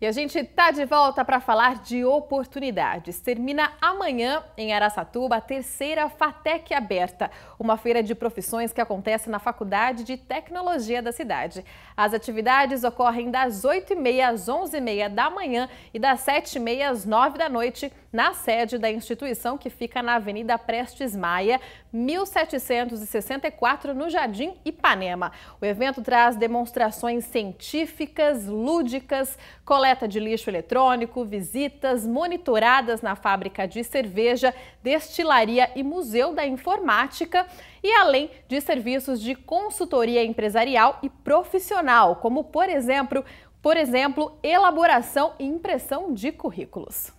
E a gente tá de volta para falar de oportunidades. Termina amanhã em Araçatuba a terceira Fatec Aberta, uma feira de profissões que acontece na Faculdade de Tecnologia da cidade. As atividades ocorrem das 8h30 às 11h30 da manhã e das 7h30 às 9 da noite na sede da instituição que fica na Avenida Prestes Maia, 1764, no Jardim Ipanema. O evento traz demonstrações científicas, lúdicas, coleta de lixo eletrônico, visitas monitoradas na fábrica de cerveja, destilaria e museu da informática e além de serviços de consultoria empresarial e profissional, como por exemplo, por exemplo, elaboração e impressão de currículos.